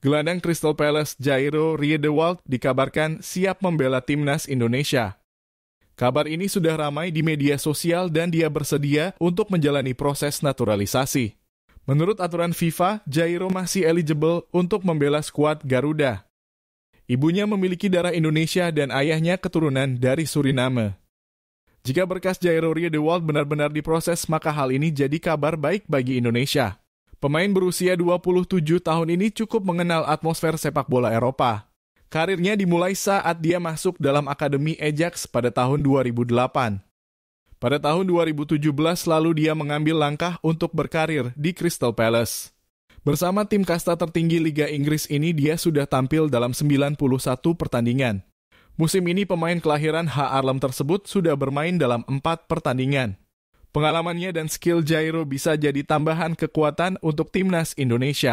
gelandang Crystal Palace Jairo Riedewald dikabarkan siap membela timnas Indonesia. Kabar ini sudah ramai di media sosial dan dia bersedia untuk menjalani proses naturalisasi. Menurut aturan FIFA, Jairo masih eligible untuk membela skuad Garuda. Ibunya memiliki darah Indonesia dan ayahnya keturunan dari Suriname. Jika berkas Jairo Riedewald benar-benar diproses, maka hal ini jadi kabar baik bagi Indonesia. Pemain berusia 27 tahun ini cukup mengenal atmosfer sepak bola Eropa. Karirnya dimulai saat dia masuk dalam Akademi Ajax pada tahun 2008. Pada tahun 2017 lalu dia mengambil langkah untuk berkarir di Crystal Palace. Bersama tim kasta tertinggi Liga Inggris ini dia sudah tampil dalam 91 pertandingan. Musim ini pemain kelahiran H. Arlem tersebut sudah bermain dalam 4 pertandingan. Pengalamannya dan skill Jairo bisa jadi tambahan kekuatan untuk timnas Indonesia.